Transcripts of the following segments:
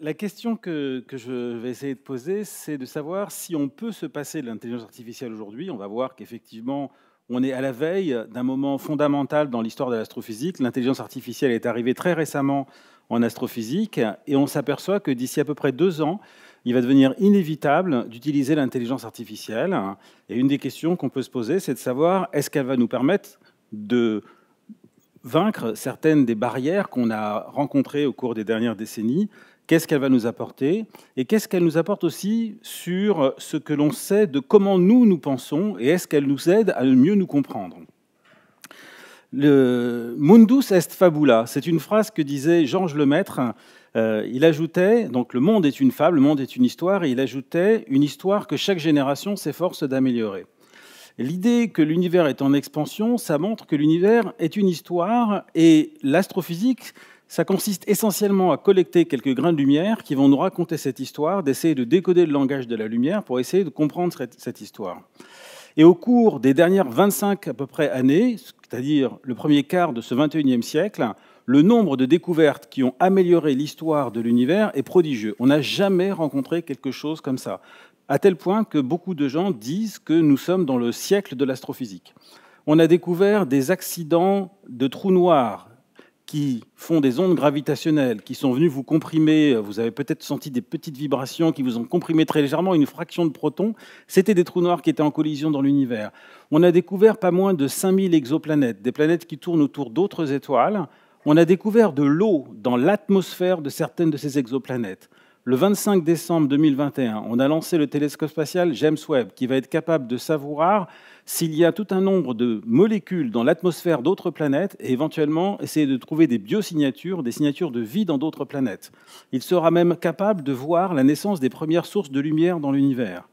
la question que, je vais essayer de poser, c'est de savoir si on peut se passer de l'intelligence artificielle aujourd'hui. On va voir qu'effectivement, on est à la veille d'un moment fondamental dans l'histoire de l'astrophysique. L'intelligence artificielle est arrivée très récemment en astrophysique et on s'aperçoit que d'ici à peu près deux ans, il va devenir inévitable d'utiliser l'intelligence artificielle. Et une des questions qu'on peut se poser, c'est de savoir est-ce qu'elle va nous permettre de vaincre certaines des barrières qu'on a rencontrées au cours des dernières décennies Qu'est-ce qu'elle va nous apporter Et qu'est-ce qu'elle nous apporte aussi sur ce que l'on sait de comment nous nous pensons et est-ce qu'elle nous aide à mieux nous comprendre le Mundus est fabula, c'est une phrase que disait Georges Lemaître. Euh, il ajoutait, donc le monde est une fable, le monde est une histoire, et il ajoutait une histoire que chaque génération s'efforce d'améliorer. L'idée que l'univers est en expansion, ça montre que l'univers est une histoire et l'astrophysique, ça consiste essentiellement à collecter quelques grains de lumière qui vont nous raconter cette histoire, d'essayer de décoder le langage de la lumière pour essayer de comprendre cette histoire. Et au cours des dernières 25 à peu près années, c'est-à-dire le premier quart de ce 21e siècle, le nombre de découvertes qui ont amélioré l'histoire de l'univers est prodigieux. On n'a jamais rencontré quelque chose comme ça, à tel point que beaucoup de gens disent que nous sommes dans le siècle de l'astrophysique. On a découvert des accidents de trous noirs, qui font des ondes gravitationnelles, qui sont venues vous comprimer, euh, vous avez peut-être senti des petites vibrations qui vous ont comprimé très légèrement, une fraction de proton, c'était des trous noirs qui étaient en collision dans l'univers. On a découvert pas moins de 5000 exoplanètes, des planètes qui tournent autour d'autres étoiles. On a découvert de l'eau dans l'atmosphère de certaines de ces exoplanètes. Le 25 décembre 2021, on a lancé le télescope spatial James Webb, qui va être capable de savoir s'il y a tout un nombre de molécules dans l'atmosphère d'autres planètes et éventuellement essayer de trouver des biosignatures, des signatures de vie dans d'autres planètes. Il sera même capable de voir la naissance des premières sources de lumière dans l'univers.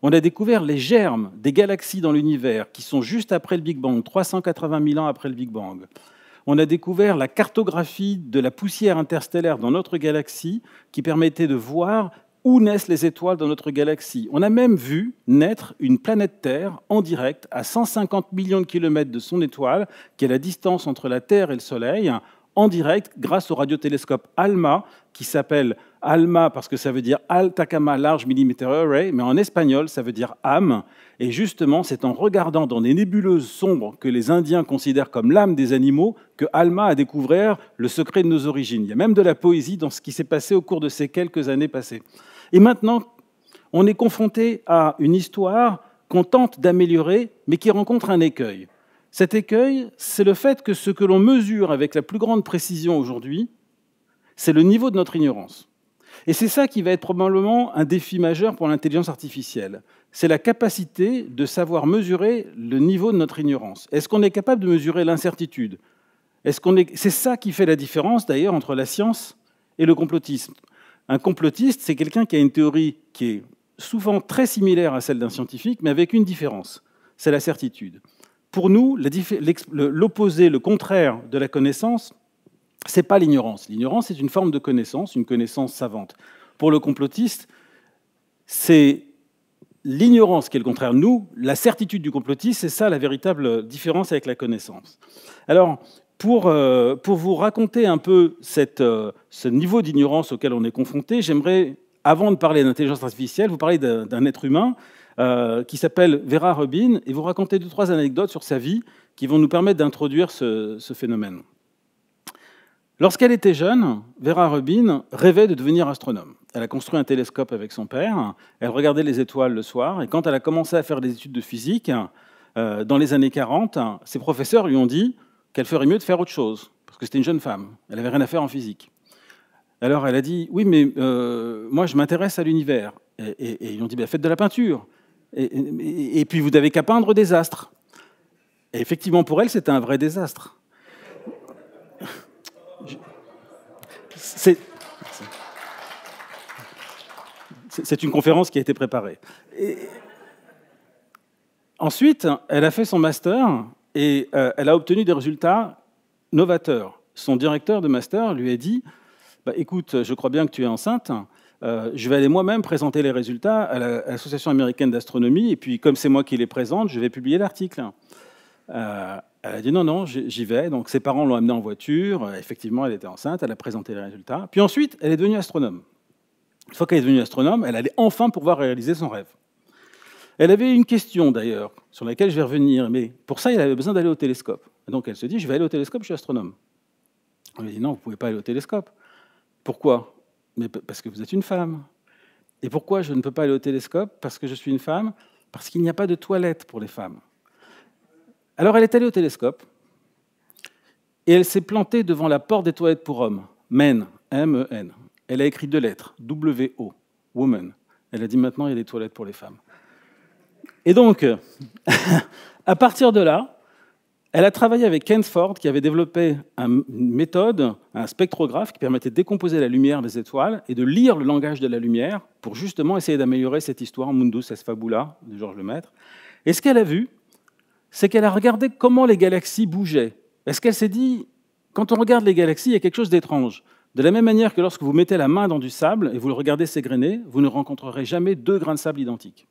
On a découvert les germes des galaxies dans l'univers qui sont juste après le Big Bang, 380 000 ans après le Big Bang on a découvert la cartographie de la poussière interstellaire dans notre galaxie qui permettait de voir où naissent les étoiles dans notre galaxie. On a même vu naître une planète Terre en direct à 150 millions de kilomètres de son étoile, qui est la distance entre la Terre et le Soleil, en direct grâce au radiotélescope ALMA, qui s'appelle ALMA parce que ça veut dire Altacama Large Millimeter Array, mais en espagnol ça veut dire âme. Et justement, c'est en regardant dans des nébuleuses sombres que les Indiens considèrent comme l'âme des animaux que ALMA a découvert le secret de nos origines. Il y a même de la poésie dans ce qui s'est passé au cours de ces quelques années passées. Et maintenant, on est confronté à une histoire qu'on tente d'améliorer, mais qui rencontre un écueil. Cet écueil, c'est le fait que ce que l'on mesure avec la plus grande précision aujourd'hui, c'est le niveau de notre ignorance. Et c'est ça qui va être probablement un défi majeur pour l'intelligence artificielle. C'est la capacité de savoir mesurer le niveau de notre ignorance. Est-ce qu'on est capable de mesurer l'incertitude C'est ça qui fait la différence d'ailleurs entre la science et le complotisme. Un complotiste, c'est quelqu'un qui a une théorie qui est souvent très similaire à celle d'un scientifique, mais avec une différence, c'est la certitude. Pour nous, l'opposé, le contraire de la connaissance, c'est pas l'ignorance. L'ignorance est une forme de connaissance, une connaissance savante. Pour le complotiste, c'est l'ignorance qui est le contraire. Nous, la certitude du complotiste, c'est ça la véritable différence avec la connaissance. Alors, pour, euh, pour vous raconter un peu euh, ce niveau d'ignorance auquel on est confronté, j'aimerais, avant de parler d'intelligence artificielle, vous parler d'un être humain euh, qui s'appelle Vera Rubin et vous raconter deux, trois anecdotes sur sa vie qui vont nous permettre d'introduire ce, phénomène. Lorsqu'elle était jeune, Vera Rubin rêvait de devenir astronome. Elle a construit un télescope avec son père, elle regardait les étoiles le soir, et quand elle a commencé à faire des études de physique, euh, dans les années 40, ses professeurs lui ont dit qu'elle ferait mieux de faire autre chose, parce que c'était une jeune femme, elle n'avait rien à faire en physique. Alors elle a dit, oui, mais euh, moi je m'intéresse à l'univers. Et, et, et, ils ont dit, bah, faites de la peinture. Et, puis vous n'avez qu'à peindre des astres. Et effectivement, pour elle, c'était un vrai désastre. C'est. C'est une conférence qui a été préparée. Ensuite, elle a fait son master et euh, elle a obtenu des résultats novateurs. Son directeur de master lui a dit bah, Écoute, je crois bien que tu es enceinte, euh, je vais aller moi-même présenter les résultats à l'Association américaine d'astronomie, et puis comme c'est moi qui les présente, je vais publier l'article. Euh, elle a dit non, non, j'y vais. Donc ses parents l'ont amenée en voiture, euh, effectivement, elle était enceinte, elle a présenté les résultats. Puis ensuite, elle est devenue astronome. Une fois qu'elle est devenue astronome, elle allait enfin pouvoir réaliser son rêve. Elle avait une question d'ailleurs, sur laquelle je vais revenir, mais pour ça, elle avait besoin d'aller au télescope. donc elle se dit, je vais aller au télescope, je suis astronome. On lui dit, non, vous ne pouvez pas aller au télescope. Pourquoi mais parce que vous êtes une femme. Et pourquoi je ne peux pas aller au télescope Parce que je suis une femme, parce qu'il n'y a pas de toilette pour les femmes. Alors elle est allée au télescope et elle s'est plantée devant la porte des toilettes pour hommes, men, M-E-N. Elle a écrit deux lettres, W-O, woman. Elle a dit maintenant il y a des toilettes pour les femmes. Et donc, à partir de là, elle a travaillé avec Ken Ford, qui avait développé une méthode, un spectrographe, qui permettait de décomposer la lumière des étoiles et de lire le langage de la lumière pour justement essayer d'améliorer cette histoire Mundus es fabula de Georges Lemaître. Et ce qu'elle a vu, c'est qu'elle a regardé comment les galaxies bougeaient. Est-ce qu'elle s'est dit, quand on regarde les galaxies, il y a quelque chose d'étrange De la même manière que lorsque vous mettez la main dans du sable et vous le regardez s'égrener, vous ne rencontrerez jamais deux grains de sable identiques.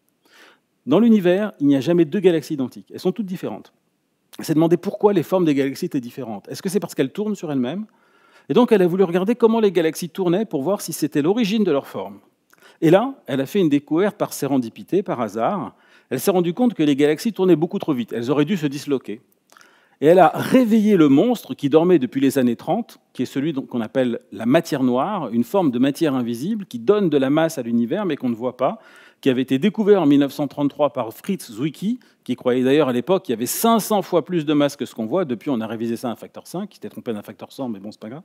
Dans l'univers, il n'y a jamais deux galaxies identiques. Elles sont toutes différentes. Elle s'est demandé pourquoi les formes des galaxies étaient différentes. Est-ce que c'est parce qu'elles tournent sur elles-mêmes Et donc, elle a voulu regarder comment les galaxies tournaient pour voir si c'était l'origine de leur forme. Et là, elle a fait une découverte par sérendipité, par hasard. Elle s'est rendue compte que les galaxies tournaient beaucoup trop vite. Elles auraient dû se disloquer. Et elle a réveillé le monstre qui dormait depuis les années 30, qui est celui qu'on appelle la matière noire, une forme de matière invisible qui donne de la masse à l'univers mais qu'on ne voit pas, qui avait été découvert en 1933 par Fritz Zwicky, qui croyait d'ailleurs à l'époque qu'il y avait 500 fois plus de masse que ce qu'on voit. Depuis, on a révisé ça à un facteur 5, qui était trompé d'un facteur 100, mais bon, c'est pas grave.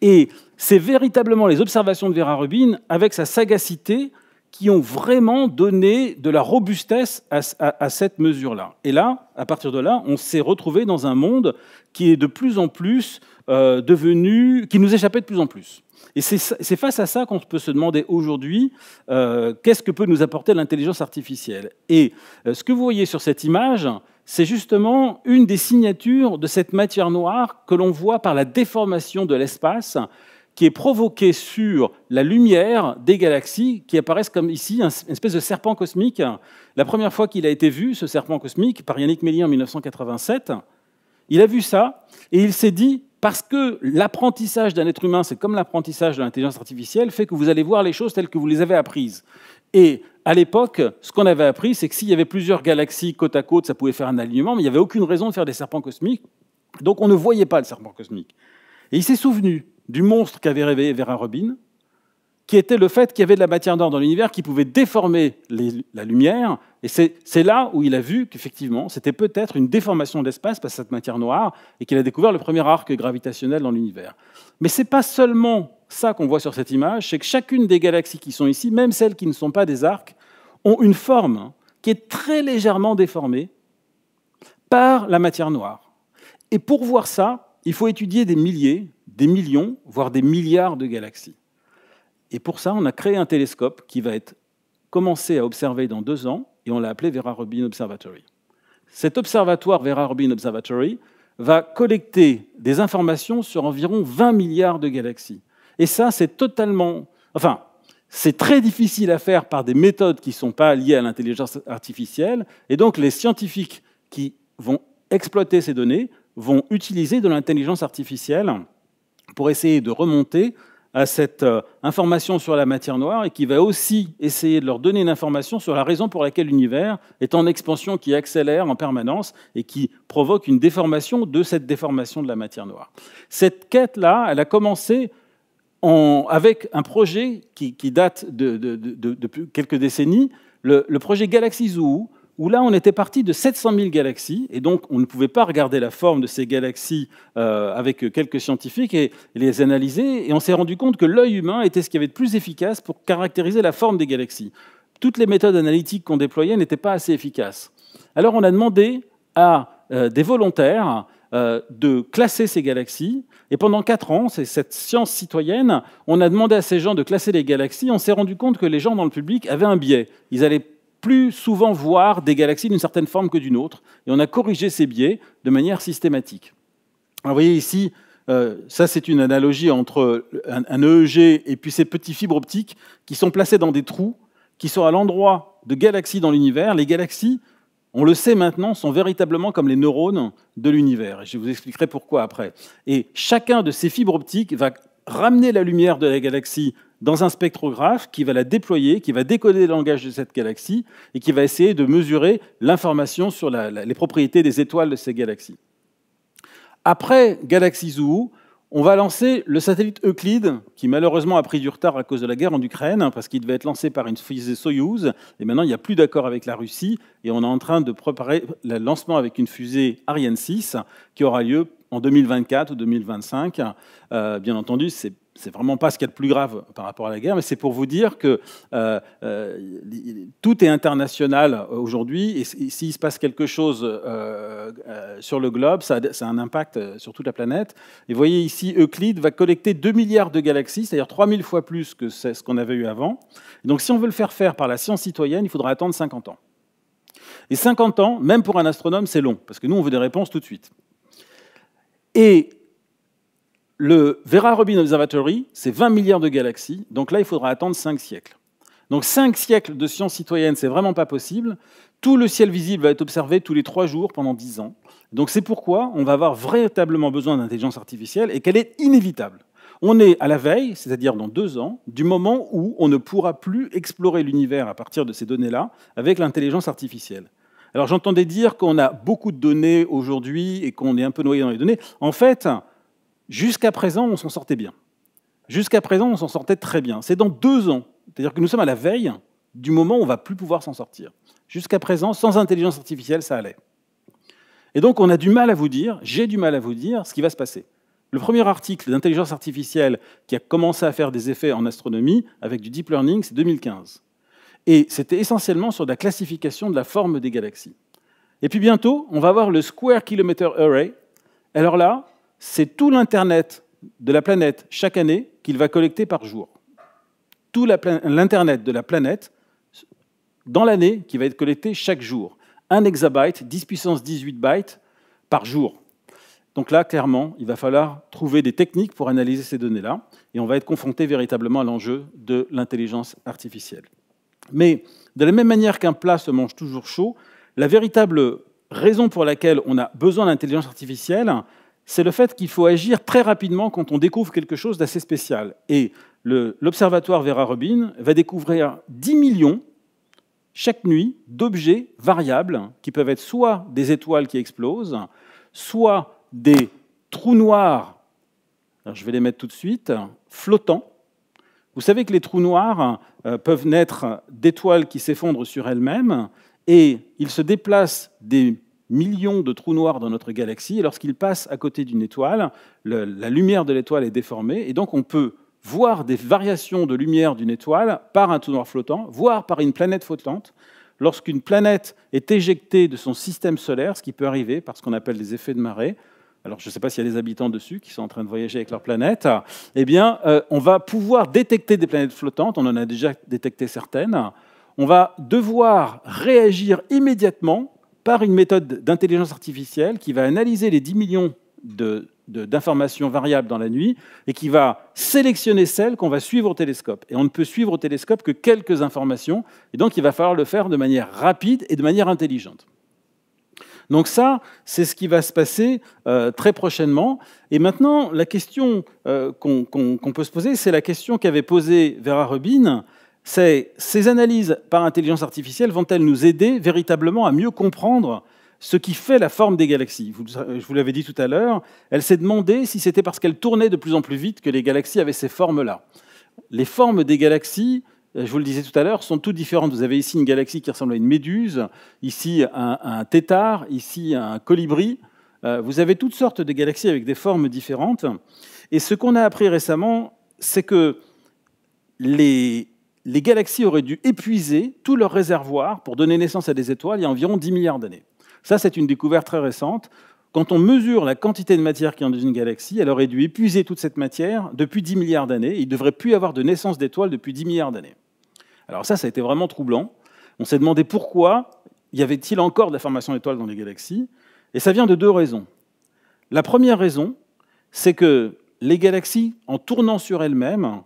Et c'est véritablement les observations de Vera Rubin, avec sa sagacité, qui ont vraiment donné de la robustesse à cette mesure-là. Et là, à partir de là, on s'est retrouvé dans un monde qui est de plus en plus euh, Devenu, qui nous échappait de plus en plus. Et c'est face à ça qu'on peut se demander aujourd'hui euh, qu'est-ce que peut nous apporter l'intelligence artificielle. Et euh, ce que vous voyez sur cette image, c'est justement une des signatures de cette matière noire que l'on voit par la déformation de l'espace qui est provoquée sur la lumière des galaxies qui apparaissent comme ici, une espèce de serpent cosmique. La première fois qu'il a été vu, ce serpent cosmique, par Yannick Mellier en 1987, il a vu ça et il s'est dit parce que l'apprentissage d'un être humain, c'est comme l'apprentissage de l'intelligence artificielle, fait que vous allez voir les choses telles que vous les avez apprises. Et à l'époque, ce qu'on avait appris, c'est que s'il y avait plusieurs galaxies côte à côte, ça pouvait faire un alignement, mais il n'y avait aucune raison de faire des serpents cosmiques. Donc on ne voyait pas le serpent cosmique. Et il s'est souvenu du monstre qu'avait réveillé Vera Robin, qui était le fait qu'il y avait de la matière noire dans l'univers qui pouvait déformer la lumière. Et c'est là où il a vu qu'effectivement, c'était peut-être une déformation de l'espace par cette matière noire, et qu'il a découvert le premier arc gravitationnel dans l'univers. Mais ce n'est pas seulement ça qu'on voit sur cette image, c'est que chacune des galaxies qui sont ici, même celles qui ne sont pas des arcs, ont une forme qui est très légèrement déformée par la matière noire. Et pour voir ça, il faut étudier des milliers, des millions, voire des milliards de galaxies. Et pour ça, on a créé un télescope qui va être commencé à observer dans deux ans, et on l'a appelé Vera Rubin Observatory. Cet observatoire Vera Rubin Observatory va collecter des informations sur environ 20 milliards de galaxies. Et ça, c'est totalement... Enfin, c'est très difficile à faire par des méthodes qui ne sont pas liées à l'intelligence artificielle. Et donc, les scientifiques qui vont exploiter ces données vont utiliser de l'intelligence artificielle pour essayer de remonter à cette euh, information sur la matière noire et qui va aussi essayer de leur donner une information sur la raison pour laquelle l'univers est en expansion qui accélère en permanence et qui provoque une déformation de cette déformation de la matière noire. Cette quête-là, elle a commencé avec un projet qui, date de, quelques décennies, le projet Galaxy Zoo, où là on était parti de 700 000 galaxies, et donc on ne pouvait pas regarder la forme de ces galaxies euh, avec quelques scientifiques et les analyser, et on s'est rendu compte que l'œil humain était ce qui avait de plus efficace pour caractériser la forme des galaxies. Toutes les méthodes analytiques qu'on déployait n'étaient pas assez efficaces. Alors on a demandé à euh, des volontaires euh, de classer ces galaxies. Et pendant quatre ans, c'est cette science citoyenne, on a demandé à ces gens de classer les galaxies. On s'est rendu compte que les gens dans le public avaient un biais. Ils allaient plus souvent voir des galaxies d'une certaine forme que d'une autre, et on a corrigé ces biais de manière systématique. Alors, vous voyez ici, euh, ça c'est une analogie entre un, EEG et puis ces petits fibres optiques qui sont placés dans des trous, qui sont à l'endroit de galaxies dans l'univers. Les galaxies, on le sait maintenant, sont véritablement comme les neurones de l'univers. Je vous expliquerai pourquoi après. Et chacun de ces fibres optiques va ramener la lumière de la galaxie dans un spectrographe qui va la déployer, qui va décoder le langage de cette galaxie et qui va essayer de mesurer l'information sur les propriétés des étoiles de ces galaxies. Après Galaxy Zoo, on va lancer le satellite Euclide, qui malheureusement a pris du retard à cause de la guerre en Ukraine, hein, parce qu'il devait être lancé par une fusée Soyouz, et maintenant il n'y a plus d'accord avec la Russie, et on est en train de préparer le lancement avec une fusée Ariane 6, qui aura lieu en 2024 ou 2025. Euh, bien entendu, c'est n'est vraiment pas ce qu'il est a plus grave par rapport à la guerre, mais c'est pour vous dire que euh, euh, tout est international aujourd'hui, et s'il se passe quelque chose sur le globe, ça a, un impact sur toute la planète. Et vous voyez ici, Euclide va collecter 2 milliards de galaxies, c'est-à-dire 3000 fois plus que ce qu'on avait eu avant. donc si on veut le faire faire par la science citoyenne, il faudra attendre 50 ans. Et 50 ans, même pour un astronome, c'est long, parce que nous, on veut des réponses tout de suite. Et le Vera Rubin Observatory, c'est 20 milliards de galaxies, donc là, il faudra attendre 5 siècles. Donc 5 siècles de science citoyenne, c'est vraiment pas possible. Tout le ciel visible va être observé tous les 3 jours pendant 10 ans. Donc c'est pourquoi on va avoir véritablement besoin d'intelligence artificielle et qu'elle est inévitable. On est à la veille, c'est-à-dire dans deux ans, du moment où on ne pourra plus explorer l'univers à partir de ces données-là avec l'intelligence artificielle. Alors j'entendais dire qu'on a beaucoup de données aujourd'hui et qu'on est un peu noyé dans les données. En fait, jusqu'à présent, on s'en sortait bien. Jusqu'à présent, on s'en sortait très bien. C'est dans deux ans, c'est-à-dire que nous sommes à la veille du moment où on ne va plus pouvoir s'en sortir. Jusqu'à présent, sans intelligence artificielle, ça allait. Et donc on a du mal à vous dire, j'ai du mal à vous dire ce qui va se passer. Le premier article d'intelligence artificielle qui a commencé à faire des effets en astronomie avec du deep learning, c'est 2015 et c'était essentiellement sur la classification de la forme des galaxies. Et puis bientôt, on va avoir le Square Kilometer Array. Alors là, c'est tout l'Internet de la planète chaque année qu'il va collecter par jour. Tout l'Internet de la planète dans l'année qui va être collecté chaque jour. Un exabyte, 10 puissance 18 bytes par jour. Donc là, clairement, il va falloir trouver des techniques pour analyser ces données-là, et on va être confronté véritablement à l'enjeu de l'intelligence artificielle. Mais de la même manière qu'un plat se mange toujours chaud, la véritable raison pour laquelle on a besoin d'intelligence artificielle, c'est le fait qu'il faut agir très rapidement quand on découvre quelque chose d'assez spécial. Et l'Observatoire Vera Rubin va découvrir 10 millions chaque nuit d'objets variables qui peuvent être soit des étoiles qui explosent, soit des trous noirs, je vais les mettre tout de suite, flottants, vous savez que les trous noirs euh, peuvent naître d'étoiles qui s'effondrent sur elles-mêmes et ils se déplacent des millions de trous noirs dans notre galaxie et lorsqu'ils passent à côté d'une étoile, la lumière de l'étoile est déformée et donc on peut voir des variations de lumière d'une étoile par un trou noir flottant, voire par une planète flottante, lorsqu'une planète est éjectée de son système solaire, ce qui peut arriver par ce qu'on appelle des effets de marée, alors je ne sais pas s'il y a des habitants dessus qui sont en train de voyager avec leur planète, eh bien, euh, on va pouvoir détecter des planètes flottantes, on en a déjà détecté certaines, on va devoir réagir immédiatement par une méthode d'intelligence artificielle qui va analyser les 10 millions d'informations variables dans la nuit et qui va sélectionner celles qu'on va suivre au télescope. Et on ne peut suivre au télescope que quelques informations, et donc il va falloir le faire de manière rapide et de manière intelligente. Donc ça, c'est ce qui va se passer euh, très prochainement. Et maintenant, la question euh, qu'on peut se poser, c'est la question qu'avait posée Vera Rubin, c'est ces analyses par intelligence artificielle vont-elles nous aider véritablement à mieux comprendre ce qui fait la forme des galaxies. je vous l'avais dit tout à l'heure, elle s'est demandé si c'était parce qu'elle tournait de plus en plus vite que les galaxies avaient ces formes-là. Les formes des galaxies euh, je vous le disais tout à l'heure, sont toutes différentes. Vous avez ici une galaxie qui ressemble à une méduse, ici un, un tétard, ici un colibri. Euh, vous avez toutes sortes de galaxies avec des formes différentes. Et ce qu'on a appris récemment, c'est que les, les galaxies auraient dû épuiser tout leur réservoir pour donner naissance à des étoiles il y a environ 10 milliards d'années. Ça, c'est une découverte très récente. Quand on mesure la quantité de matière qui est dans une galaxie, elle aurait dû épuiser toute cette matière depuis 10 milliards d'années. Il ne devrait plus y avoir de naissance d'étoiles depuis 10 milliards d'années. Alors ça, ça a été vraiment troublant. On s'est demandé pourquoi y avait-il encore de la formation d'étoiles dans les galaxies. Et ça vient de deux raisons. La première raison, c'est que les galaxies, en tournant sur elles-mêmes,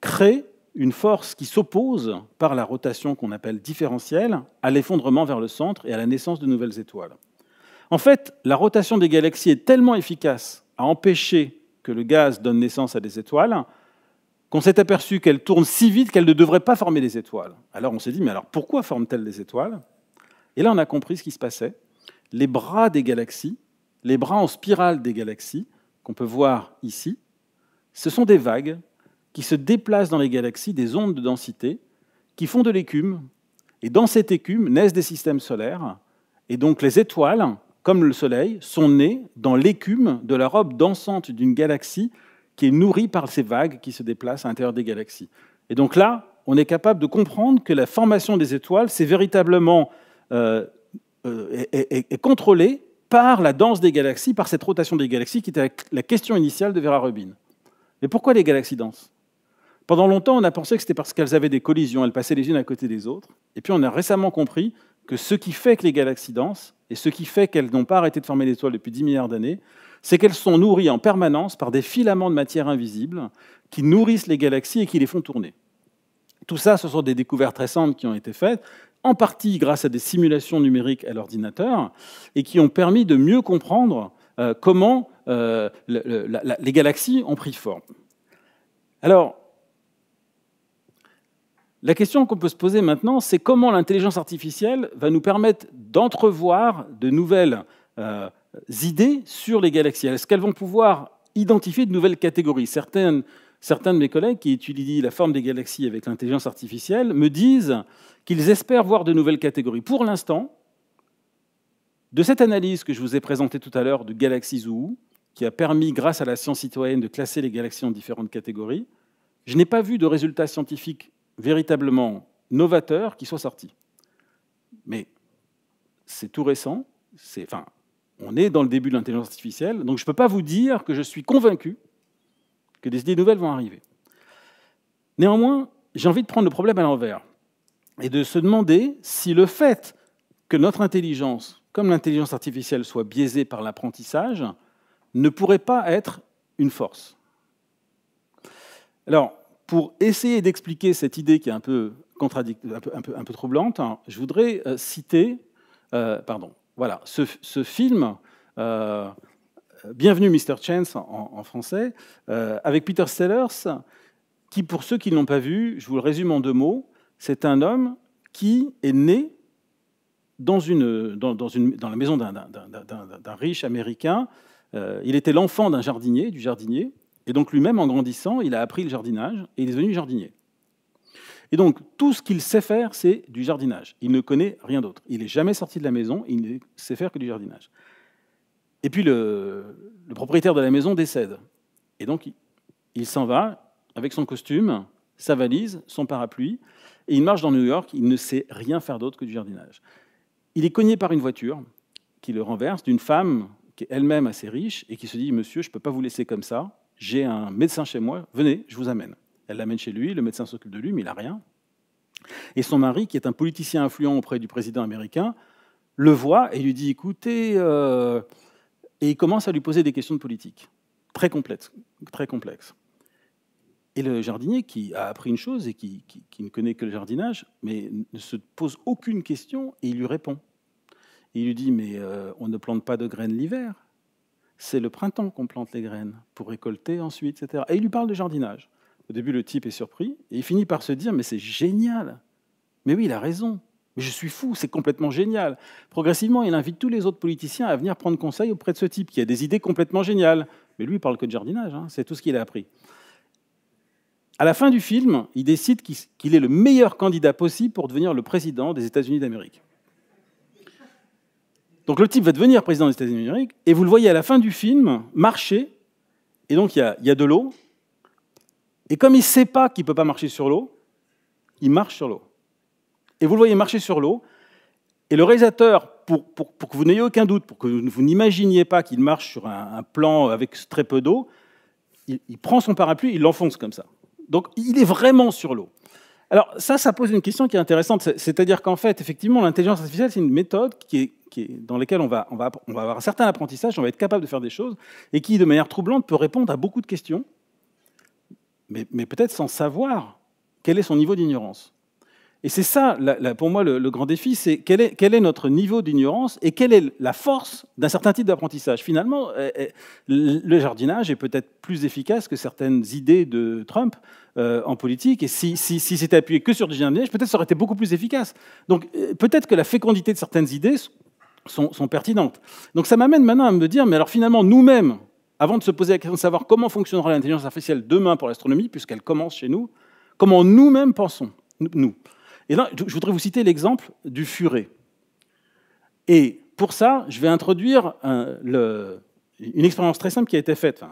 créent une force qui s'oppose, par la rotation qu'on appelle différentielle, à l'effondrement vers le centre et à la naissance de nouvelles étoiles. En fait, la rotation des galaxies est tellement efficace à empêcher que le gaz donne naissance à des étoiles qu'on s'est aperçu qu'elle tourne si vite qu'elle ne devrait pas former des étoiles. Alors on s'est dit, mais alors pourquoi forment-elles des étoiles Et là, on a compris ce qui se passait. Les bras des galaxies, les bras en spirale des galaxies, qu'on peut voir ici, ce sont des vagues qui se déplacent dans les galaxies, des ondes de densité, qui font de l'écume. Et dans cette écume naissent des systèmes solaires. Et donc les étoiles, comme le Soleil, sont nées dans l'écume de la robe dansante d'une galaxie qui est nourrie par ces vagues qui se déplacent à l'intérieur des galaxies. Et donc là, on est capable de comprendre que la formation des étoiles, c'est véritablement euh, euh, est, contrôlée par la danse des galaxies, par cette rotation des galaxies, qui était la question initiale de Vera Rubin. Mais pourquoi les galaxies dansent Pendant longtemps, on a pensé que c'était parce qu'elles avaient des collisions, elles passaient les unes à côté des autres. Et puis on a récemment compris que ce qui fait que les galaxies dansent, et ce qui fait qu'elles n'ont pas arrêté de former des étoiles depuis 10 milliards d'années, c'est qu'elles sont nourries en permanence par des filaments de matière invisible qui nourrissent les galaxies et qui les font tourner. Tout ça, ce sont des découvertes récentes qui ont été faites, en partie grâce à des simulations numériques à l'ordinateur, et qui ont permis de mieux comprendre euh, comment euh, les galaxies ont pris forme. Alors, la question qu'on peut se poser maintenant, c'est comment l'intelligence artificielle va nous permettre d'entrevoir de nouvelles euh, idées sur les galaxies. Est-ce qu'elles vont pouvoir identifier de nouvelles catégories Certaines, Certains de mes collègues qui étudient la forme des galaxies avec l'intelligence artificielle me disent qu'ils espèrent voir de nouvelles catégories. Pour l'instant, de cette analyse que je vous ai présentée tout à l'heure de Galaxy Zoo, qui a permis, grâce à la science citoyenne, de classer les galaxies en différentes catégories, je n'ai pas vu de résultats scientifiques véritablement novateur qui soit sorti. Mais c'est tout récent, enfin, on est dans le début de l'intelligence artificielle, donc je ne peux pas vous dire que je suis convaincu que des idées nouvelles vont arriver. Néanmoins, j'ai envie de prendre le problème à l'envers et de se demander si le fait que notre intelligence, comme l'intelligence artificielle, soit biaisée par l'apprentissage, ne pourrait pas être une force. Alors, pour essayer d'expliquer cette idée qui est un peu, un peu, un peu troublante, je voudrais euh, citer, euh, pardon, voilà, ce, film, euh, Bienvenue Mr. Chance en, français, avec Peter Sellers, qui, pour ceux qui ne l'ont pas vu, je vous le résume en deux mots, c'est un homme qui est né dans, une, dans, dans la maison d'un riche américain. il était l'enfant d'un jardinier, du jardinier, et donc lui-même, en grandissant, il a appris le jardinage et il est devenu jardinier. Et donc tout ce qu'il sait faire, c'est du jardinage. Il ne connaît rien d'autre. Il n'est jamais sorti de la maison, il ne sait faire que du jardinage. Et puis le, propriétaire de la maison décède. Et donc il, il s'en va avec son costume, sa valise, son parapluie, et il marche dans New York, il ne sait rien faire d'autre que du jardinage. Il est cogné par une voiture qui le renverse, d'une femme qui est elle-même assez riche et qui se dit Monsieur, je ne peux pas vous laisser comme ça, j'ai un médecin chez moi, venez, je vous amène. Elle l'amène chez lui, le médecin s'occupe de lui, mais il n'a rien. Et son mari, qui est un politicien influent auprès du président américain, le voit et lui dit, écoutez, euh, et il commence à lui poser des questions de politique, très complexes. Très complexes. Et le jardinier, qui a appris une chose et qui, ne connaît que le jardinage, mais ne se pose aucune question et il lui répond. il lui dit, mais euh, on ne plante pas de graines l'hiver c'est le printemps qu'on plante les graines pour récolter ensuite, etc. Et il lui parle de jardinage. Au début, le type est surpris et il finit par se dire Mais c'est génial Mais oui, il a raison. Mais je suis fou, c'est complètement génial. Progressivement, il invite tous les autres politiciens à venir prendre conseil auprès de ce type qui a des idées complètement géniales. Mais lui, il parle que de jardinage, hein. c'est tout ce qu'il a appris. À la fin du film, il décide qu'il est le meilleur candidat possible pour devenir le président des États-Unis d'Amérique. Donc le type va devenir président des États-Unis et vous le voyez à la fin du film marcher, et donc il y a, de l'eau, et comme il ne sait pas qu'il ne peut pas marcher sur l'eau, il marche sur l'eau. Et vous le voyez marcher sur l'eau, et le réalisateur, pour, que vous n'ayez aucun doute, pour que vous n'imaginiez pas qu'il marche sur un, plan avec très peu d'eau, il, il prend son parapluie, il l'enfonce comme ça. Donc il est vraiment sur l'eau. Alors ça, ça pose une question qui est intéressante. C'est-à-dire qu'en fait, effectivement, l'intelligence artificielle, c'est une méthode dans laquelle on va, avoir un certain apprentissage, on va être capable de faire des choses, et qui, de manière troublante, peut répondre à beaucoup de questions, mais peut-être sans savoir quel est son niveau d'ignorance. Et c'est ça, pour moi, le, grand défi, c'est quel, est, quel est, notre niveau d'ignorance et quelle est la force d'un certain type d'apprentissage. Finalement, euh, euh, le jardinage est peut-être plus efficace que certaines idées de Trump euh, en politique. Et si, si, c'était appuyé que sur du jardinage, peut-être ça aurait été beaucoup plus efficace. Donc peut-être que la fécondité de certaines idées sont, sont pertinentes. Donc ça m'amène maintenant à me dire, mais alors finalement, nous-mêmes, avant de se poser la question de savoir comment fonctionnera l'intelligence artificielle demain pour l'astronomie, puisqu'elle commence chez nous, comment nous-mêmes pensons, nous et là, je voudrais vous citer l'exemple du furet. Et pour ça, je vais introduire une expérience très simple qui a été faite hein,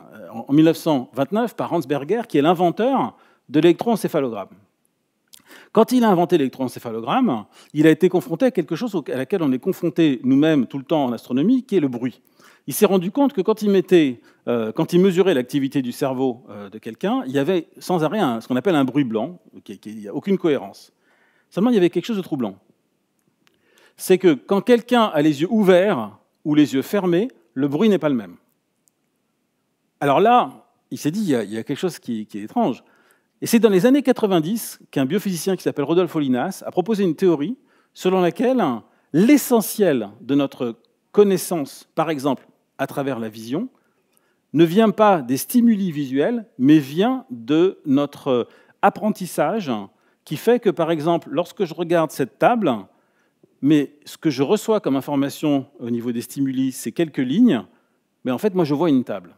en 1929 par Hans Berger, qui est l'inventeur de l'électroencéphalogramme. Quand il a inventé l'électroencéphalogramme, il a été confronté à quelque chose à laquelle on est confronté nous-mêmes tout le temps en astronomie, qui est le bruit. Il s'est rendu compte que quand il, euh, mesurait l'activité du cerveau euh, de quelqu'un, il y avait sans arrêt ce qu'on appelle un bruit blanc, qui a aucune cohérence. Seulement, il y avait quelque chose de troublant. C'est que quand quelqu'un a les yeux ouverts ou les yeux fermés, le bruit n'est pas le même. Alors là, il s'est dit, il y, a, quelque chose qui, qui est étrange. Et c'est dans les années 90 qu'un biophysicien qui s'appelle Rodolphe Olinas a proposé une théorie selon laquelle l'essentiel de notre connaissance, par exemple à travers la vision, ne vient pas des stimuli visuels, mais vient de notre apprentissage qui fait que, par exemple, lorsque je regarde cette table, mais ce que je reçois comme information au niveau des stimuli, c'est quelques lignes, mais en fait, moi, je vois une table.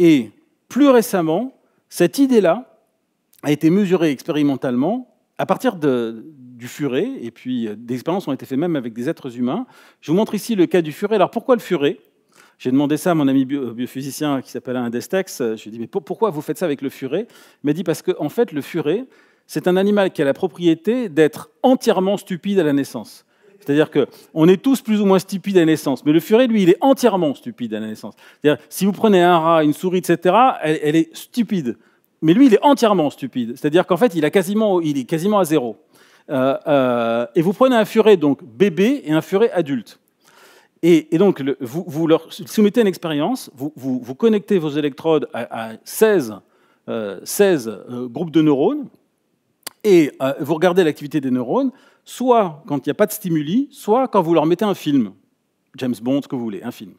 Et plus récemment, cette idée-là a été mesurée expérimentalement à partir de, du furet, et puis euh, des expériences ont été faites même avec des êtres humains. Je vous montre ici le cas du furet. Alors pourquoi le furet j'ai demandé ça à mon ami biophysicien qui s'appelle Andestex Je lui ai dit, mais pourquoi vous faites ça avec le furet Il m'a dit, parce qu'en en fait, le furet, c'est un animal qui a la propriété d'être entièrement stupide à la naissance. C'est-à-dire qu'on est tous plus ou moins stupides à la naissance, mais le furet, lui, il est entièrement stupide à la naissance. C'est-à-dire, si vous prenez un rat, une souris, etc., elle, est stupide. Mais lui, il est entièrement stupide. C'est-à-dire qu'en fait, il, est quasiment à zéro. Euh, euh, et vous prenez un furet donc bébé et un furet adulte. Et, donc, vous, leur soumettez une expérience, vous, connectez vos électrodes à, 16 euh, groupes de neurones, et euh, vous regardez l'activité des neurones, soit quand il n'y a pas de stimuli, soit quand vous leur mettez un film. James Bond, ce que vous voulez, un film.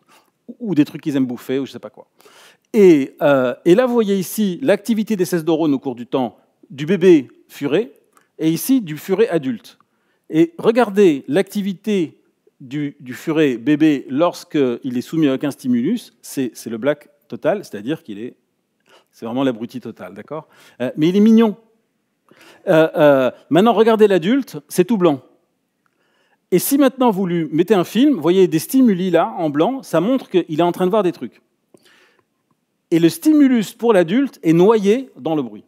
Ou des trucs qu'ils aiment bouffer, ou je ne sais pas quoi. Euh, et, là, vous voyez ici l'activité des 16 neurones au cours du temps du bébé furet, et ici du furet adulte. Et regardez l'activité du, furet bébé lorsqu'il est soumis à aucun stimulus, c'est le black total, c'est-à-dire qu'il est... C'est vraiment l'abruti total, d'accord euh, Mais il est mignon, euh, euh, maintenant, regardez l'adulte, c'est tout blanc. Et si maintenant vous lui mettez un film, vous voyez des stimuli là, en blanc, ça montre qu'il est en train de voir des trucs. Et le stimulus pour l'adulte est noyé dans le bruit.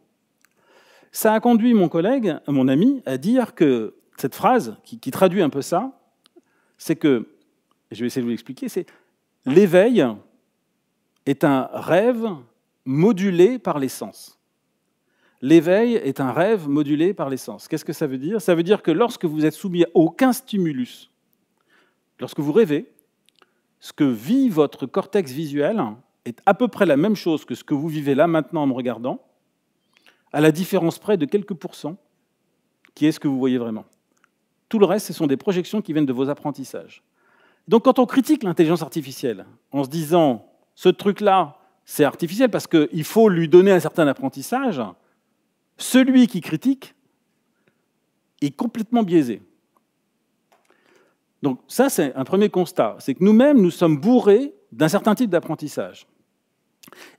Ça a conduit mon collègue, mon ami, à dire que cette phrase, qui, qui traduit un peu ça, c'est que, je vais essayer de vous l'expliquer, c'est l'éveil est un rêve modulé par les sens l'éveil est un rêve modulé par les sens. Qu'est-ce que ça veut dire Ça veut dire que lorsque vous êtes soumis à aucun stimulus, lorsque vous rêvez, ce que vit votre cortex visuel est à peu près la même chose que ce que vous vivez là maintenant en me regardant, à la différence près de quelques pourcents, qui est ce que vous voyez vraiment. Tout le reste, ce sont des projections qui viennent de vos apprentissages. Donc quand on critique l'intelligence artificielle en se disant ce truc-là, c'est artificiel parce qu'il faut lui donner un certain apprentissage, celui qui critique est complètement biaisé. Donc ça, c'est un premier constat, c'est que nous-mêmes, nous sommes bourrés d'un certain type d'apprentissage.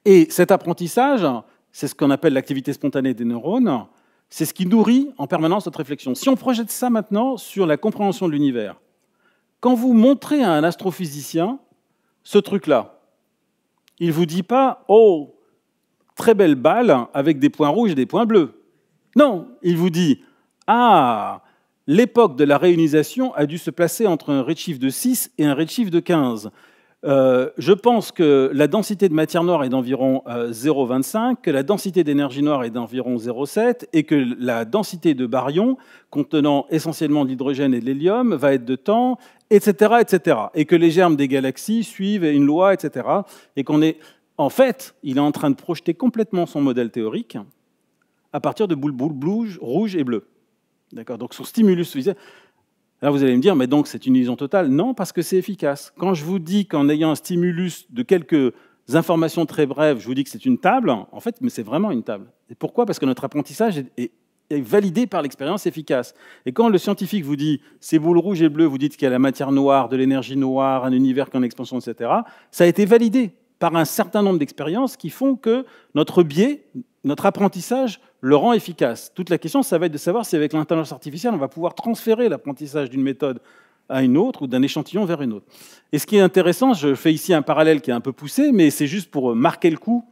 Et cet apprentissage, c'est ce qu'on appelle l'activité spontanée des neurones, c'est ce qui nourrit en permanence notre réflexion. Si on projette ça maintenant sur la compréhension de l'univers, quand vous montrez à un astrophysicien ce truc-là, il ne vous dit pas ⁇ Oh, très belle balle avec des points rouges et des points bleus. Non, il vous dit Ah, l'époque de la réunisation a dû se placer entre un redshift de 6 et un redshift de 15. Euh, je pense que la densité de matière noire est d'environ 0,25, euh, que la densité d'énergie noire est d'environ 0,7 et que la densité de baryons, contenant essentiellement de l'hydrogène et de l'hélium, va être de temps, etc., etc. Et que les germes des galaxies suivent une loi, etc. Et qu'on est en fait, il est en train de projeter complètement son modèle théorique à partir de boules, boules rouges et bleues. D'accord Donc son stimulus Là, vous allez me dire, mais donc c'est une illusion totale. Non, parce que c'est efficace. Quand je vous dis qu'en ayant un stimulus de quelques informations très brèves, je vous dis que c'est une table, en fait, mais c'est vraiment une table. Et pourquoi Parce que notre apprentissage est, validé par l'expérience efficace. Et quand le scientifique vous dit ces boules rouges et bleues, vous dites qu'il y a la matière noire, de l'énergie noire, un univers qui est en expansion, etc., ça a été validé par un certain nombre d'expériences qui font que notre biais, notre apprentissage le rend efficace. Toute la question, ça va être de savoir si avec l'intelligence artificielle, on va pouvoir transférer l'apprentissage d'une méthode à une autre ou d'un échantillon vers une autre. Et ce qui est intéressant, je fais ici un parallèle qui est un peu poussé, mais c'est juste pour marquer le coup,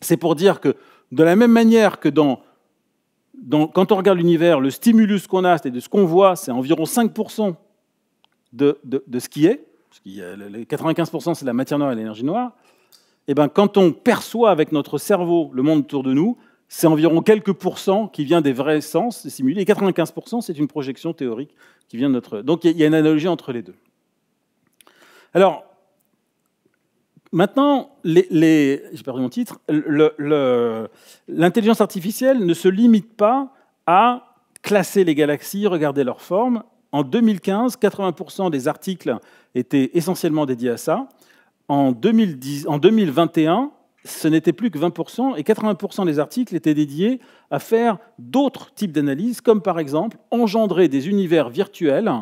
c'est pour dire que de la même manière que quand on regarde l'univers, le stimulus qu'on a, c'est de ce qu'on voit, c'est environ 5% de ce qui est, parce les 95% c'est la matière noire et l'énergie noire, et eh ben, quand on perçoit avec notre cerveau le monde autour de nous, c'est environ quelques pourcents qui vient des vrais sens simulés, et 95% c'est une projection théorique qui vient de notre... Donc il y a une analogie entre les deux. Alors, maintenant, j'ai perdu mon titre, l'intelligence artificielle ne se limite pas à classer les galaxies, regarder leur forme, en 2015, 80% des articles étaient essentiellement dédiés à ça. En, en 2021, ce n'était plus que 20%, et 80% des articles étaient dédiés à faire d'autres types d'analyses, comme par exemple engendrer des univers virtuels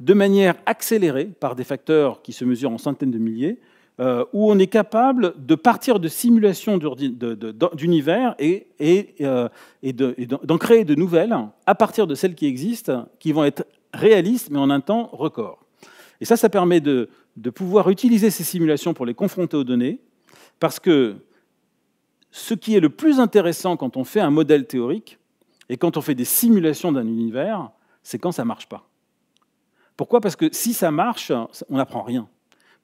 de manière accélérée par des facteurs qui se mesurent en centaines de milliers, euh, où on est capable de partir de simulations d'univers et, euh, d'en créer de nouvelles à partir de celles qui existent, qui vont être réalistes, mais en un temps record. Et ça, ça permet de, de pouvoir utiliser ces simulations pour les confronter aux données, parce que ce qui est le plus intéressant quand on fait un modèle théorique et quand on fait des simulations d'un univers, c'est quand ça ne marche pas. Pourquoi Parce que si ça marche, on n'apprend rien.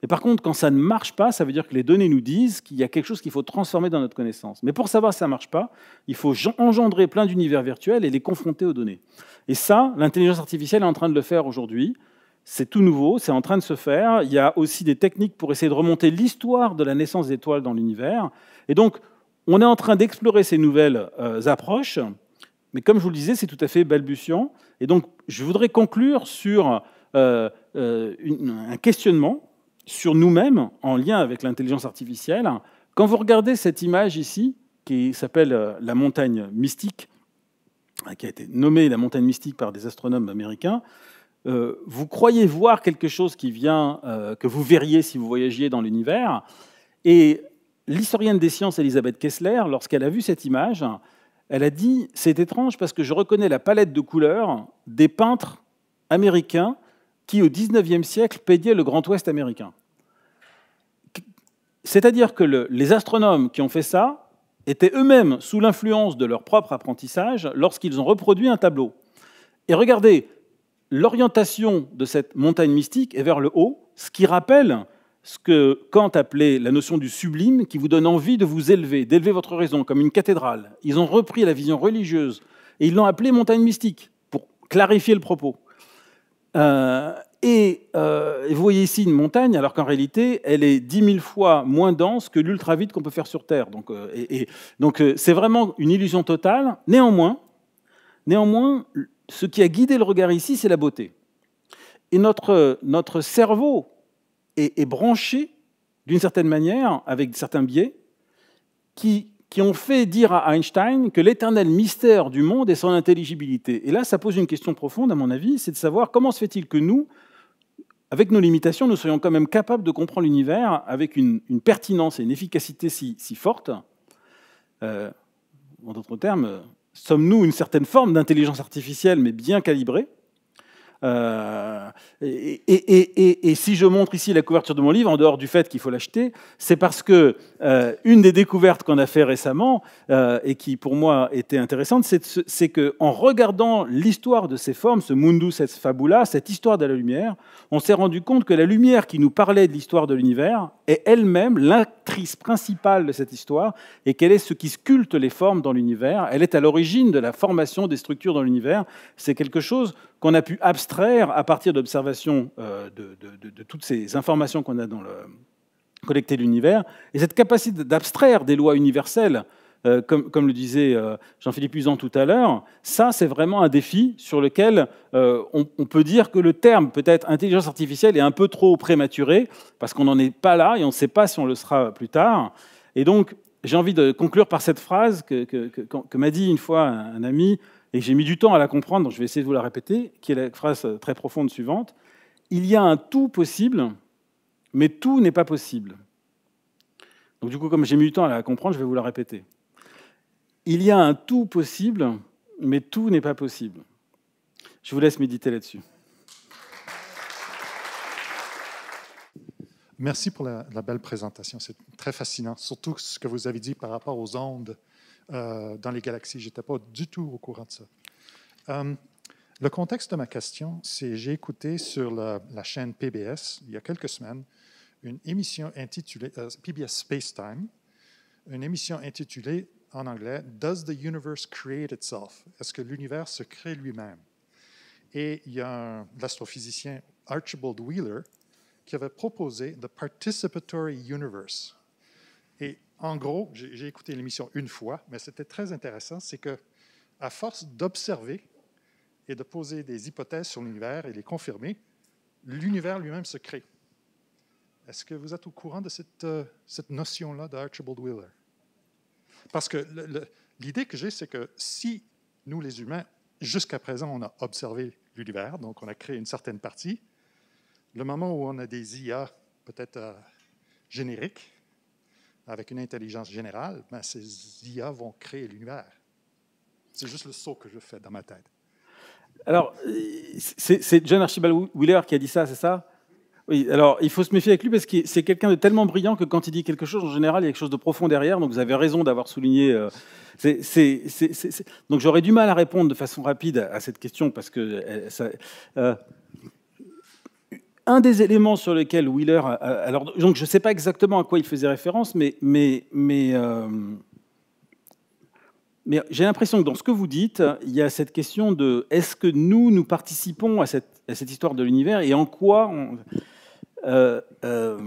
Mais par contre, quand ça ne marche pas, ça veut dire que les données nous disent qu'il y a quelque chose qu'il faut transformer dans notre connaissance. Mais pour savoir si ça ne marche pas, il faut engendrer plein d'univers virtuels et les confronter aux données. Et ça, l'intelligence artificielle est en train de le faire aujourd'hui. C'est tout nouveau, c'est en train de se faire. Il y a aussi des techniques pour essayer de remonter l'histoire de la naissance des étoiles dans l'univers. Et donc, on est en train d'explorer ces nouvelles euh, approches. Mais comme je vous le disais, c'est tout à fait balbutiant. Et donc, je voudrais conclure sur euh, euh, un questionnement sur nous-mêmes en lien avec l'intelligence artificielle. Quand vous regardez cette image ici, qui s'appelle euh, la montagne mystique, euh, qui a été nommée la montagne mystique par des astronomes américains, euh, vous croyez voir quelque chose qui vient, que vous verriez si vous voyagiez dans l'univers. Et l'historienne des sciences Elisabeth Kessler, lorsqu'elle a vu cette image, elle a dit C'est étrange parce que je reconnais la palette de couleurs des peintres américains qui, au 19e siècle, peignaient le Grand Ouest américain. C'est-à-dire que les astronomes qui ont fait ça étaient eux-mêmes sous l'influence de leur propre apprentissage lorsqu'ils ont reproduit un tableau. Et regardez, l'orientation de cette montagne mystique est vers le haut, ce qui rappelle ce que Kant appelait la notion du sublime qui vous donne envie de vous élever, d'élever votre raison comme une cathédrale. Ils ont repris la vision religieuse et ils l'ont appelée montagne mystique pour clarifier le propos. Euh, euh, et, vous voyez ici une montagne, alors qu'en réalité, elle est 10 000 fois moins dense que l'ultra-vide qu'on peut faire sur Terre. Donc, euh, euh, c'est vraiment une illusion totale. Néanmoins, néanmoins, ce qui a guidé le regard ici, c'est la beauté. Et notre, notre cerveau est, est branché, d'une certaine manière, avec certains biais, qui, qui ont fait dire à Einstein que l'éternel mystère du monde est son intelligibilité. Et là, ça pose une question profonde, à mon avis, c'est de savoir comment se fait-il que nous, avec nos limitations, nous serions quand même capables de comprendre l'univers avec une, pertinence et une efficacité si, fortes. Euh, en d'autres termes, sommes-nous une certaine forme d'intelligence artificielle, mais bien calibrée euh, et, si je montre ici la couverture de mon livre, en dehors du fait qu'il faut l'acheter, c'est parce que euh, une des découvertes qu'on a fait récemment euh, et qui pour moi était intéressante, c'est que en regardant l'histoire de ces formes, ce mundus et fabula, cette histoire de la lumière, on s'est rendu compte que la lumière qui nous parlait de l'histoire de l'univers est elle-même l'actrice principale de cette histoire et qu'elle est ce qui sculpte les formes dans l'univers. Elle est à l'origine de la formation des structures dans l'univers. C'est quelque chose qu'on a pu abstraire à partir d'observations euh, de, toutes ces informations qu'on a dans le de l'univers. Et cette capacité d'abstraire des lois universelles euh, comme, le disait euh, Jean-Philippe Usan tout à l'heure, ça c'est vraiment un défi sur lequel euh, on, peut dire que le terme peut-être intelligence artificielle est un peu trop prématuré, parce qu'on n'en est pas là et on ne sait pas si on le sera plus tard. Et donc j'ai envie de conclure par cette phrase que, que, m'a dit une fois un, ami, et que j'ai mis du temps à la comprendre, donc je vais essayer de vous la répéter, qui est la phrase très profonde suivante. Il y a un tout possible, mais tout n'est pas possible. Donc du coup, comme j'ai mis du temps à la comprendre, je vais vous la répéter. Il y a un tout possible, mais tout n'est pas possible. Je vous laisse méditer là-dessus. Merci pour la, belle présentation. C'est très fascinant, surtout ce que vous avez dit par rapport aux ondes euh, dans les galaxies. Je n'étais pas du tout au courant de ça. Euh, le contexte de ma question, c'est j'ai écouté sur la, chaîne PBS il y a quelques semaines une émission intitulée euh, PBS Space Time, une émission intitulée en anglais, Does the universe create itself? Est-ce que l'univers se crée lui-même? Et il y a l'astrophysicien Archibald Wheeler qui avait proposé The Participatory Universe. Et en gros, j'ai écouté l'émission une fois, mais c'était très intéressant, c'est que à force d'observer et de poser des hypothèses sur l'univers et les confirmer, l'univers lui-même se crée. Est-ce que vous êtes au courant de cette, euh, cette notion-là d'Archibald Wheeler? Parce que l'idée que j'ai, c'est que si nous, les humains, jusqu'à présent, on a observé l'univers, donc on a créé une certaine partie, le moment où on a des IA peut-être euh, génériques, avec une intelligence générale, ben, ces IA vont créer l'univers. C'est juste le saut que je fais dans ma tête. Alors, c'est John Archibald Wheeler qui a dit ça, c'est ça oui, alors il faut se méfier avec lui parce que c'est quelqu'un de tellement brillant que quand il dit quelque chose, en général, il y a quelque chose de profond derrière. Donc vous avez raison d'avoir souligné. Euh, donc j'aurais du mal à répondre de façon rapide à, cette question parce que euh, euh, un des éléments sur lesquels Wheeler, alors donc je ne sais pas exactement à quoi il faisait référence, mais mais mais mais j'ai l'impression que dans ce que vous dites, il y a cette question de est-ce que nous, nous participons à cette, à cette histoire de l'univers et en quoi on, euh, euh,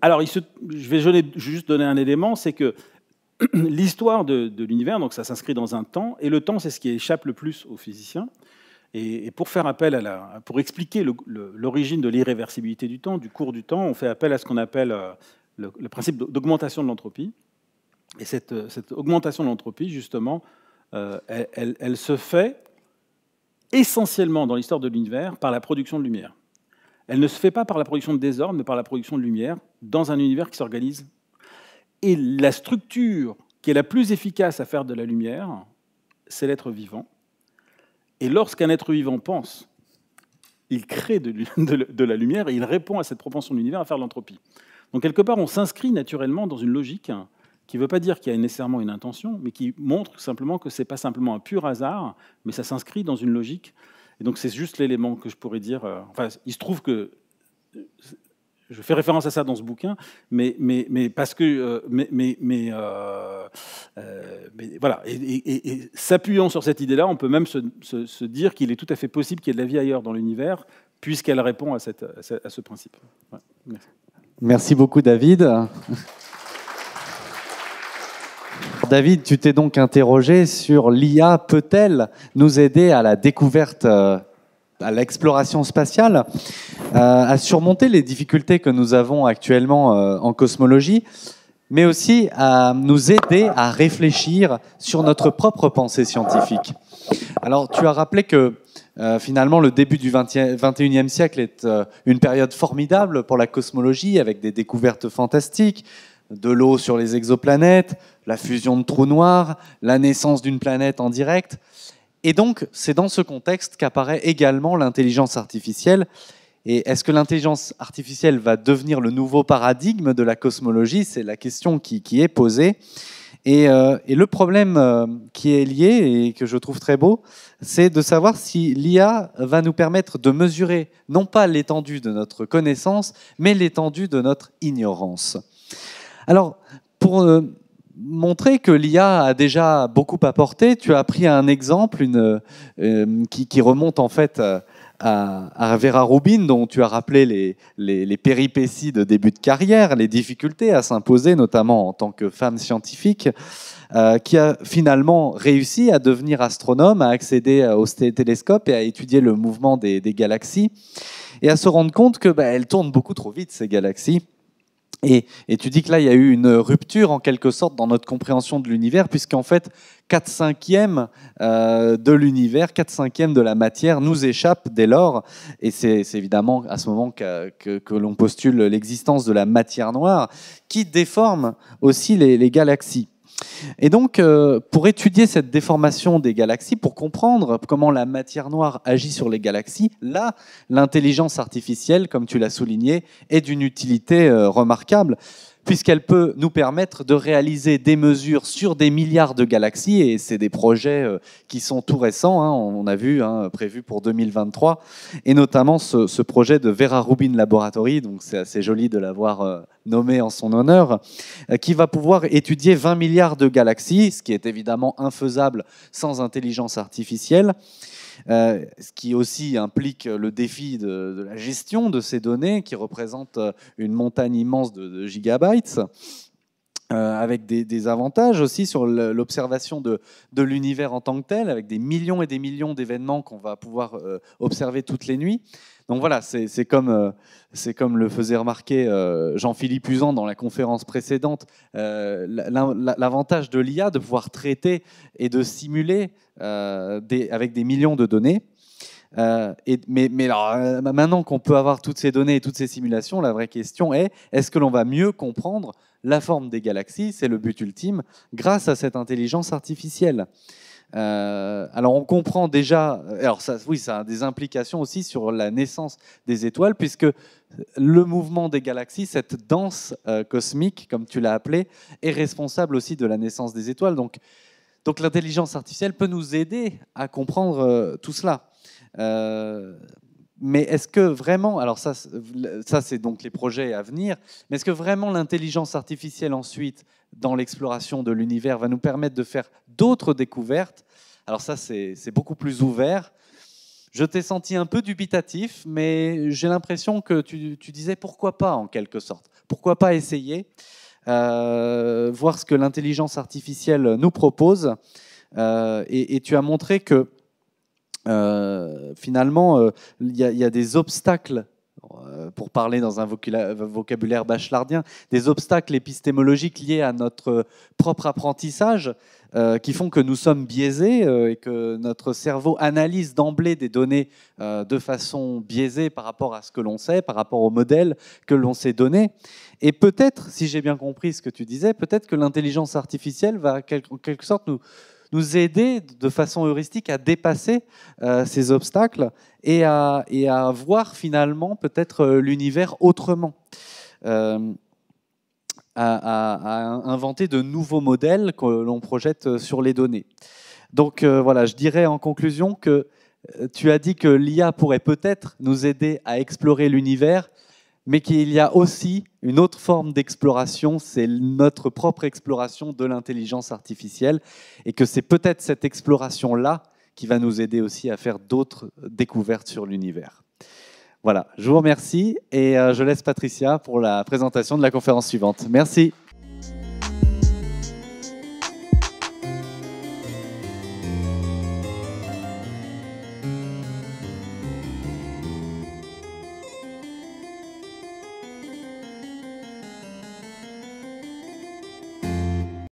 alors, je vais juste donner un élément, c'est que l'histoire de, l'univers, donc ça s'inscrit dans un temps, et le temps, c'est ce qui échappe le plus aux physiciens. Et, pour faire appel à la, pour expliquer l'origine de l'irréversibilité du temps, du cours du temps, on fait appel à ce qu'on appelle euh, le, principe d'augmentation de l'entropie. Et cette, augmentation de l'entropie, justement, elle se fait essentiellement dans l'histoire de l'univers par la production de lumière. Elle ne se fait pas par la production de désordre, mais par la production de lumière, dans un univers qui s'organise. Et la structure qui est la plus efficace à faire de la lumière, c'est l'être vivant. Et lorsqu'un être vivant pense, il crée de, la lumière et il répond à cette propension de l'univers à faire l'entropie. Donc quelque part, on s'inscrit naturellement dans une logique qui ne veut pas dire qu'il y a nécessairement une intention, mais qui montre simplement que ce n'est pas simplement un pur hasard, mais ça s'inscrit dans une logique et donc, c'est juste l'élément que je pourrais dire. Euh, enfin, il se trouve que je fais référence à ça dans ce bouquin, mais, mais, mais parce que. Euh, mais, mais, mais, euh, voilà. Et, s'appuyant sur cette idée-là, on peut même se, dire qu'il est tout à fait possible qu'il y ait de la vie ailleurs dans l'univers, puisqu'elle répond à, cette, à ce principe. Merci beaucoup, David. David, tu t'es donc interrogé sur l'IA peut-elle nous aider à la découverte, euh, à l'exploration spatiale, euh, à surmonter les difficultés que nous avons actuellement euh, en cosmologie, mais aussi à nous aider à réfléchir sur notre propre pensée scientifique. Alors, tu as rappelé que finalement, le début du XXIe 21e siècle est une période formidable pour la cosmologie, avec des découvertes fantastiques, de l'eau sur les exoplanètes, la fusion de trous noirs, la naissance d'une planète en direct. Et donc, c'est dans ce contexte qu'apparaît également l'intelligence artificielle. Et est-ce que l'intelligence artificielle va devenir le nouveau paradigme de la cosmologie C'est la question qui, est posée. Et, euh, le problème euh, qui est lié et que je trouve très beau, c'est de savoir si l'IA va nous permettre de mesurer non pas l'étendue de notre connaissance, mais l'étendue de notre ignorance. Alors, pour euh, montrer que l'IA a déjà beaucoup apporté, tu as pris un exemple euh, qui, remonte en fait euh, à, Vera Rubin, dont tu as rappelé les, péripéties de début de carrière, les difficultés à s'imposer, notamment en tant que femme scientifique. qui a finalement réussi à devenir astronome, à accéder au télescope et à étudier le mouvement des, des galaxies, et à se rendre compte que bah, elles tournent beaucoup trop vite ces galaxies, et, tu dis que là, il y a eu une rupture en quelque sorte dans notre compréhension de l'univers, puisqu'en fait, 4 cinquièmes euh, de l'univers, 4 cinquièmes de la matière nous échappe dès lors. Et c'est évidemment à ce moment que, l'on postule l'existence de la matière noire, qui déforme aussi les galaxies. Et donc, euh, pour étudier cette déformation des galaxies, pour comprendre comment la matière noire agit sur les galaxies, là, l'intelligence artificielle, comme tu l'as souligné, est d'une utilité euh, remarquable puisqu'elle peut nous permettre de réaliser des mesures sur des milliards de galaxies, et c'est des projets euh, qui sont tout récents, hein, on a vu, hein, prévus pour 2023, et notamment ce, ce, projet de Vera Rubin Laboratory, donc c'est assez joli de l'avoir euh, nommé en son honneur, euh, qui va pouvoir étudier 20 milliards de galaxies, ce qui est évidemment infaisable sans intelligence artificielle. Euh, ce qui aussi implique le défi de, la gestion de ces données qui représentent euh, une montagne immense de, gigabytes. Euh, avec des, avantages aussi sur l'observation de, l'univers en tant que tel, avec des millions et des millions d'événements qu'on va pouvoir observer toutes les nuits. Donc voilà, euh, c'est comme, le faisait remarquer euh, Jean-Philippe Usan dans la conférence précédente, euh, l'avantage de l'IA de pouvoir traiter et de simuler avec des millions de données. mais, maintenant qu'on peut avoir toutes ces données et toutes ces simulations, la vraie question est est-ce que l'on va mieux comprendre la forme des galaxies C'est le but ultime grâce à cette intelligence artificielle. Euh, alors on comprend déjà, euh, alors ça, oui, ça a des implications aussi sur la naissance des étoiles, puisque le mouvement des galaxies, cette danse euh, cosmique, comme tu l'as appelé, est responsable aussi de la naissance des étoiles. Donc, donc l'intelligence artificielle peut nous aider à comprendre tout cela. Mais est-ce que vraiment, alors ça, ça c'est donc les projets à venir, mais est-ce que vraiment l'intelligence artificielle ensuite, dans l'exploration de l'univers, va nous permettre de faire d'autres découvertes Alors ça, c'est beaucoup plus ouvert. Je t'ai senti un peu dubitatif, mais j'ai l'impression que tu, disais pourquoi pas en quelque sorte, pourquoi pas essayer, euh, voir ce que l'intelligence artificielle nous propose. Euh, et, tu as montré que euh, finalement, euh, il y, a des obstacles euh, pour parler dans un vocabulaire bachelardien, des obstacles épistémologiques liés à notre propre apprentissage qui font que nous sommes biaisés et que notre cerveau analyse d'emblée des données de façon biaisée par rapport à ce que l'on sait, par rapport au modèle que l'on s'est donné. Et peut-être, si j'ai bien compris ce que tu disais, peut-être que l'intelligence artificielle va en quelque sorte nous, nous aider de façon heuristique à dépasser euh, ces obstacles et à, et à voir finalement peut-être euh, l'univers autrement. Euh, à, inventer de nouveaux modèles que l'on projette sur les données. Donc voilà, je dirais en conclusion que tu as dit que l'IA pourrait peut-être nous aider à explorer l'univers mais qu'il y a aussi une autre forme d'exploration, c'est notre propre exploration de l'intelligence artificielle, et que c'est peut-être cette exploration-là qui va nous aider aussi à faire d'autres découvertes sur l'univers. Voilà, je vous remercie et euh, je laisse Patricia pour la présentation de la conférence suivante. Merci.